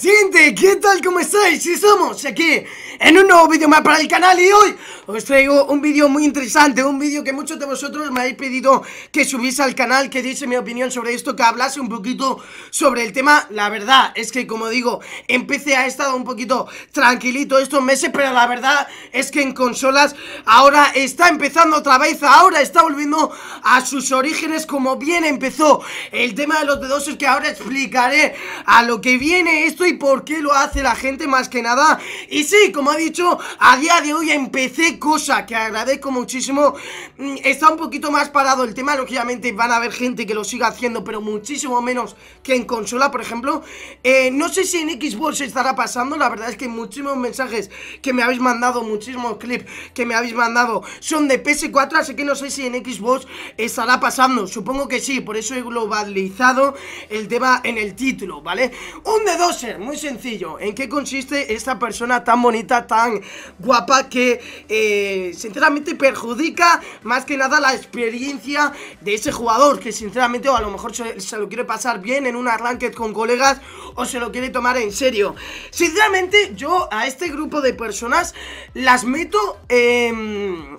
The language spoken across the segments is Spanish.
¡Sí! gente, ¿qué tal? ¿Cómo estáis? Si somos aquí en un nuevo vídeo más para el canal y hoy os traigo un vídeo muy interesante Un vídeo que muchos de vosotros me habéis pedido que subiese al canal Que diese mi opinión sobre esto, que hablase un poquito sobre el tema La verdad es que como digo, empecé a ha estado un poquito tranquilito estos meses Pero la verdad es que en consolas ahora está empezando otra vez Ahora está volviendo a sus orígenes como bien empezó El tema de los dedosos que ahora explicaré a lo que viene esto y por por qué lo hace la gente más que nada. Y sí, como he dicho, a día de hoy empecé cosa que agradezco muchísimo. Mm, está un poquito más parado el tema, lógicamente van a haber gente que lo siga haciendo, pero muchísimo menos que en consola, por ejemplo. Eh, no sé si en Xbox estará pasando, la verdad es que muchísimos mensajes que me habéis mandado, muchísimos clips que me habéis mandado son de PS4, así que no sé si en Xbox estará pasando. Supongo que sí, por eso he globalizado el tema en el título, ¿vale? Un de doser, muy sencillo, ¿en qué consiste esta persona tan bonita, tan guapa que eh, sinceramente perjudica más que nada la experiencia de ese jugador que sinceramente o a lo mejor se, lo quiere pasar bien en un arranque con colegas o se lo quiere tomar en serio? Sinceramente yo a este grupo de personas las meto... Em,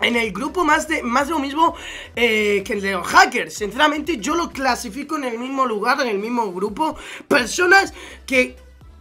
en el grupo más de más de lo mismo eh, que el de los hackers. Sinceramente, yo lo clasifico en el mismo lugar, en el mismo grupo. Personas que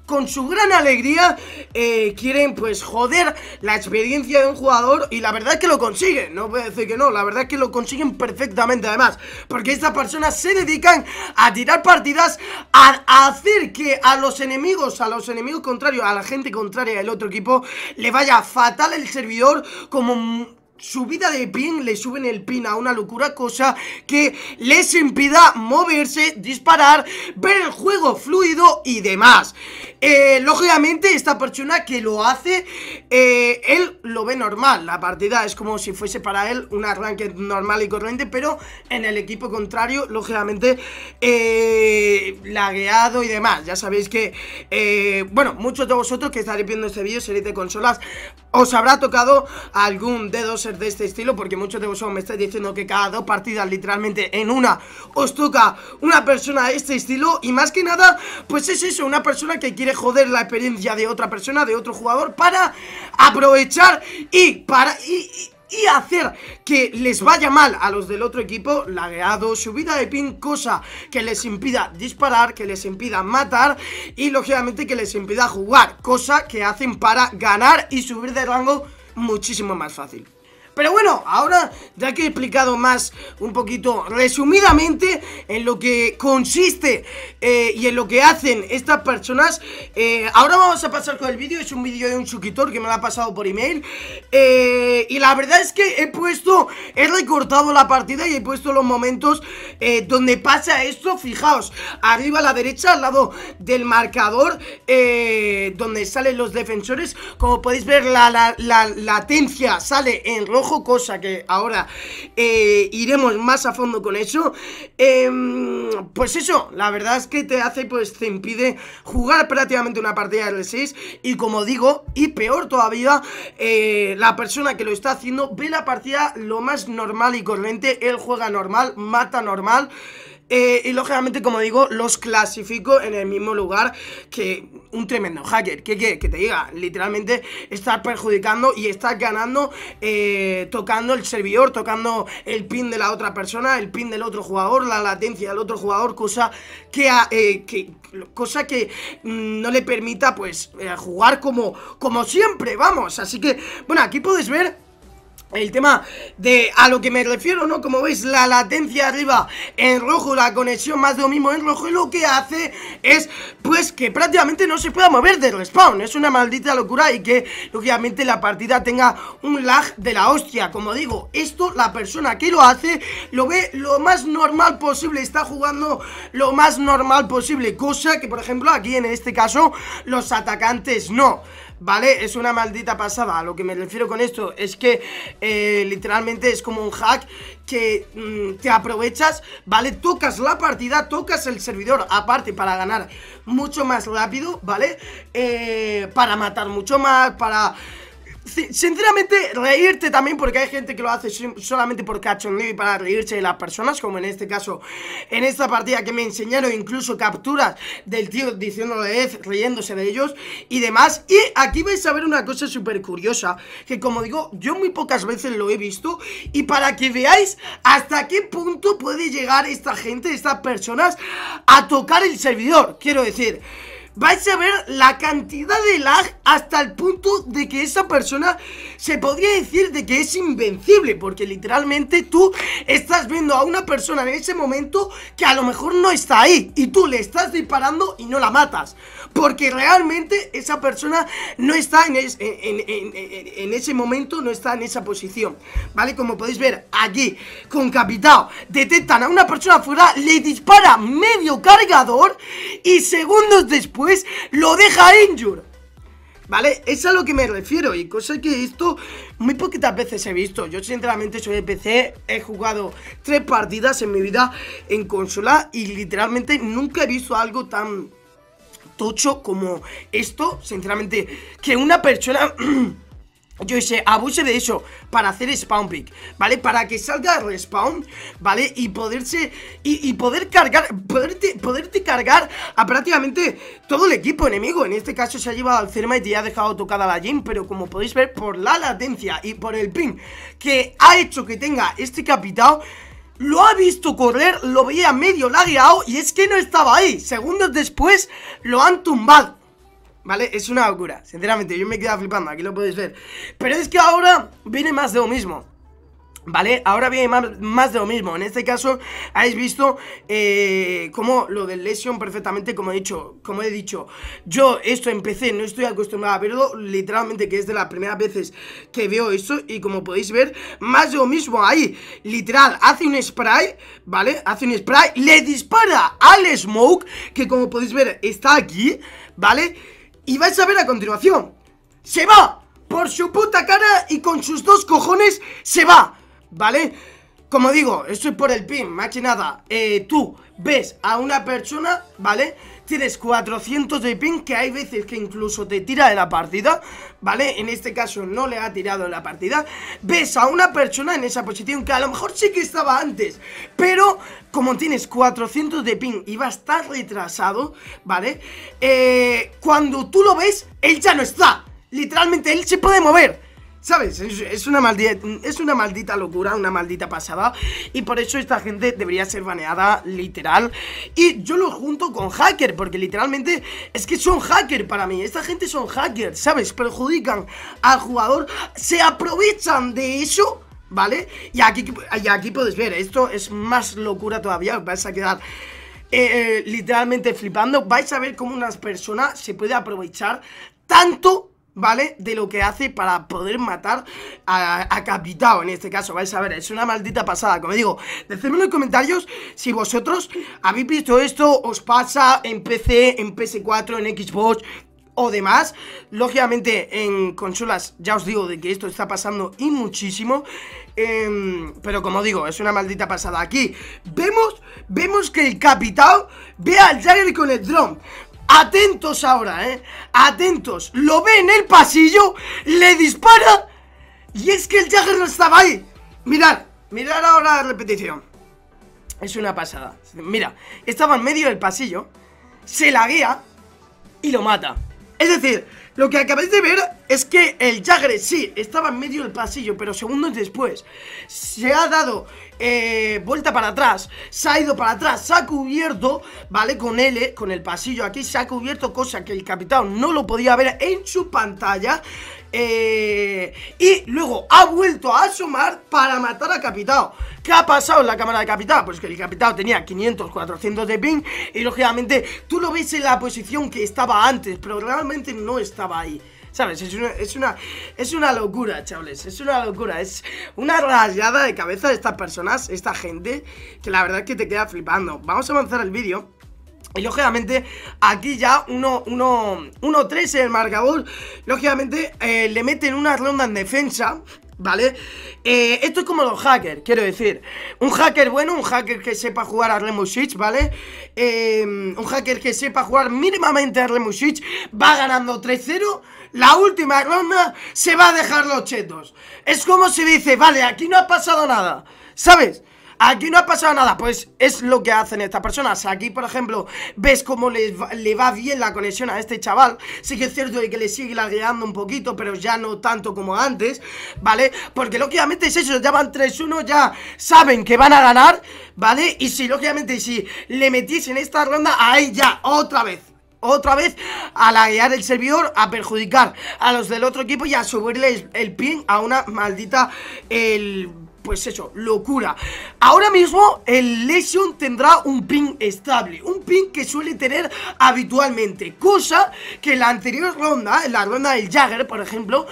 con su gran alegría eh, quieren pues joder la experiencia de un jugador y la verdad es que lo consiguen, no puede decir que no, la verdad es que lo consiguen perfectamente además, porque estas personas se dedican a tirar partidas, a, a hacer que a los enemigos, a los enemigos contrarios, a la gente contraria del otro equipo, le vaya fatal el servidor como subida de pin, le suben el pin a una locura cosa que les impida moverse, disparar, ver el juego fluido y demás. Eh, lógicamente, esta persona que lo hace, eh, él lo ve normal. La partida es como si fuese para él Un arranque normal y corriente, pero en el equipo contrario, lógicamente, eh, lagueado y demás. Ya sabéis que, eh, bueno, muchos de vosotros que estaréis viendo este vídeo seréis de consolas, os habrá tocado algún dedo de este estilo Porque muchos de vosotros me estáis diciendo que cada dos partidas Literalmente en una os toca Una persona de este estilo Y más que nada, pues es eso Una persona que quiere joder la experiencia de otra persona De otro jugador para aprovechar Y para... Y, y hacer que les vaya mal a los del otro equipo, lagueado, subida de pin, cosa que les impida disparar, que les impida matar y lógicamente que les impida jugar, cosa que hacen para ganar y subir de rango muchísimo más fácil. Pero bueno, ahora ya que he explicado más un poquito resumidamente en lo que consiste eh, y en lo que hacen estas personas, eh, ahora vamos a pasar con el vídeo. Es un vídeo de un Chuquitor que me lo ha pasado por email. Eh, y la verdad es que he puesto, he recortado la partida y he puesto los momentos donde pasa esto. Fijaos, arriba a la derecha, al lado del marcador, donde salen los defensores, como podéis ver, la latencia sale en rojo cosa que ahora eh, iremos más a fondo con eso. Em, pues eso, la verdad es que te hace, pues te impide jugar prácticamente una partida del 6 y como digo, y peor todavía, eh, la persona que lo está haciendo ve la partida lo más normal y corriente, él juega normal, mata normal. Eh, y lógicamente, como digo, los clasifico en el mismo lugar que un tremendo hacker. que te diga? Literalmente estás perjudicando y estás ganando eh, tocando el servidor, tocando el pin de la otra persona, el pin del otro jugador, la latencia del otro jugador, cosa que, eh, cosa que mm, no le permita pues jugar como, como siempre, vamos. Así que, bueno, aquí puedes ver el tema de a lo que me refiero, ¿no? Como veis, la latencia arriba en rojo, la conexión más de lo mismo en rojo, y lo que hace es, pues, que prácticamente no se pueda mover del respawn. Es una maldita locura y que, lógicamente, la partida tenga un lag de la hostia. Como digo, esto la persona que lo hace lo ve lo más normal posible, está jugando lo más normal posible, cosa que, por ejemplo, aquí en este caso, los atacantes no. ¿vale? Es una maldita pasada. A lo que me refiero con esto es que eh, literalmente es como un hack que mm, te aprovechas, ¿vale? Tocas la partida, tocas el servidor, aparte para ganar mucho más rápido, ¿vale? Eh, para matar mucho más, para Sinceramente, reírte también porque hay gente que lo hace solamente por cachondeo y para reírse de las personas, como en este caso, en esta partida que me enseñaron incluso capturas del tío diciéndole vez riéndose de ellos y demás. Y aquí vais a ver una cosa súper curiosa, que como digo, yo muy pocas veces lo he visto y para que veáis hasta qué punto puede llegar esta gente, estas personas, a tocar el servidor, quiero decir vais a ver la cantidad de lag hasta el punto de que esa persona se podría decir de que es invencible, porque literalmente tú estás viendo a una persona en ese momento que a lo mejor no está ahí y tú le estás disparando y no la matas, porque realmente esa persona no está en, en, ese momento, no está en esa posición, ¿vale? Como podéis ver aquí, concapitado, detectan a una persona fuera, le dispara medio cargador y segundos después lo deja injure. ¿Vale? Es a lo que me refiero y cosa que esto muy poquitas veces he visto. Yo sinceramente soy de PC, he jugado tres partidas en mi vida en consola y literalmente nunca he visto algo tan tocho como esto. Sinceramente, que una persona... yo sé, abuse de eso para hacer spawn pick, ¿vale? Para que salga respawn, ¿vale? Y poderse, y, poder cargar, poderte, cargar a prácticamente todo el equipo enemigo En este caso se ha llevado al Thermite y ha dejado tocada la Jin. Pero como podéis ver, por la latencia y por el ping que ha hecho que tenga este capitán, lo ha visto correr, lo veía medio lagueado y es que no estaba ahí Segundos después lo han tumbado ¿vale? Es una locura, sinceramente, yo me he quedado flipando, aquí lo podéis ver Pero es que ahora viene más de lo mismo ¿Vale? Ahora viene más, más, de lo mismo. En este caso, habéis visto eh, como lo del Lesion perfectamente, como he dicho, como he dicho. Yo esto empecé, no estoy acostumbrado a verlo, literalmente que es de las primeras veces que veo esto. Y como podéis ver, más de lo mismo ahí. Literal, hace un spray, ¿vale? Hace un spray, le dispara al Smoke, que como podéis ver está aquí, ¿vale? Y vais a ver a continuación. ¡Se va! Por su puta cara y con sus dos cojones se va, ¿vale? Como digo, esto es por el pin, más que nada. Eh, tú ves a una persona, ¿vale? vale tienes 400 de ping que hay veces que incluso te tira de la partida, ¿vale? En este caso no le ha tirado de la partida. Ves a una persona en esa posición que a lo mejor sí que estaba antes, pero como tienes 400 de ping y va a estar retrasado, ¿vale? Eh, cuando tú lo ves, él ya no está. Literalmente, él se puede mover. ¿Sabes? Es, una maldita, es una locura, una maldita pasada. Y por eso esta gente debería ser baneada, literal. Y yo lo junto con hacker, porque literalmente es que son hacker para mí. Esta gente son hackers, ¿sabes? Perjudican al jugador, se aprovechan de eso. ¿Vale? Y aquí, puedes aquí puedes ver, esto es más locura todavía, os vais a quedar eh, eh, literalmente flipando. Vais a ver cómo una persona se puede aprovechar tanto ¿vale? De lo que hace para poder matar a, a, Capitao en este caso, vais a ver, es una maldita pasada, como digo, decidme en los comentarios si vosotros habéis visto esto, os pasa en PC, en PS4, en Xbox o demás, lógicamente en consolas ya os digo de que esto está pasando y muchísimo, em, pero como digo, es una maldita pasada aquí, vemos, vemos que el Capitao ve al Jagger con el drone, Atentos ahora, ¿eh? Atentos. Lo ve en el pasillo, le dispara y es que el Jagger no estaba ahí. Mirad, mirad ahora la repetición. Es una pasada. Mira, estaba en medio del pasillo, se la guía y lo mata. Es decir, lo que acabáis de ver es que el Jagger sí estaba en medio del pasillo, pero segundos después se ha dado eh, vuelta para atrás, se ha ido para atrás, se ha cubierto, ¿vale? Con L, con el pasillo aquí, se ha cubierto, cosa que el capitán no lo podía ver en su pantalla. Eh, y luego ha vuelto a asomar para matar al capitán ¿Qué ha pasado en la cámara de capitán? Pues que el capitán tenía 500, 400 de ping y lógicamente tú lo ves en la posición que estaba antes, pero realmente no estaba ahí. ¿Sabes? Es una, es una, locura, chavales. Es una locura. Es una rayada de cabeza de estas personas, esta gente, que la verdad es que te queda flipando. Vamos a avanzar el vídeo. Y lógicamente, aquí ya 1-3 uno, uno, uno, en el marcador. Lógicamente, eh, le meten una ronda en defensa. ¿Vale? Eh, esto es como los hackers, quiero decir Un hacker bueno, un hacker que sepa jugar a Rainbow ¿vale? Eh, un hacker que sepa jugar mínimamente a Rainbow Va ganando 3-0 La última ronda se va a dejar los chetos Es como si dice, vale, aquí no ha pasado nada ¿Sabes? Aquí no ha pasado nada, pues es lo que hacen estas personas Aquí, por ejemplo, ves cómo le va, bien la conexión a este chaval Sí que es cierto que le sigue lagueando un poquito, pero ya no tanto como antes ¿Vale? Porque lógicamente es eso, ya van 3-1, ya saben que van a ganar ¿Vale? Y si lógicamente si le en esta ronda, ahí ya, otra vez otra vez a laguear el servidor, a perjudicar a los del otro equipo y a subirle el pin a una maldita el pues eso, locura Ahora mismo el Lesion tendrá un pin estable Un pin que suele tener habitualmente Cosa que la anterior ronda, en la ronda del Jagger, por ejemplo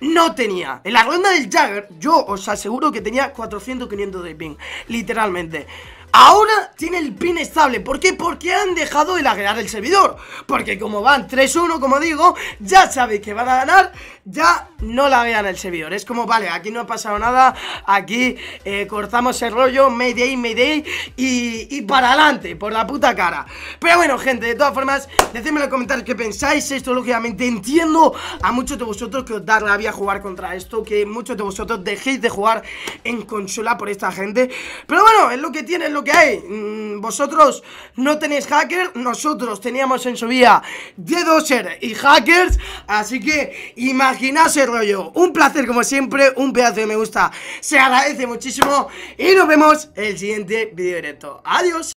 no tenía. En la ronda del Jagger, yo os aseguro que tenía 400-500 de ping, literalmente. Ahora tiene el pin estable ¿Por qué? Porque han dejado de lagrear el servidor Porque como van 3-1, como digo Ya sabéis que van a ganar Ya no la vean el servidor Es como, vale, aquí no ha pasado nada Aquí eh, cortamos el rollo Mayday, Mayday y, y para adelante, por la puta cara Pero bueno, gente, de todas formas Decidme en los comentarios qué pensáis Esto lógicamente entiendo a muchos de vosotros Que os da rabia jugar contra esto Que muchos de vosotros dejéis de jugar en consola por esta gente Pero bueno, es lo que tiene, ok que hay mm, Vosotros no tenéis hackers Nosotros teníamos en su de ser y hackers Así que imaginaos el rollo Un placer como siempre, un pedazo de me gusta Se agradece muchísimo Y nos vemos el siguiente vídeo directo Adiós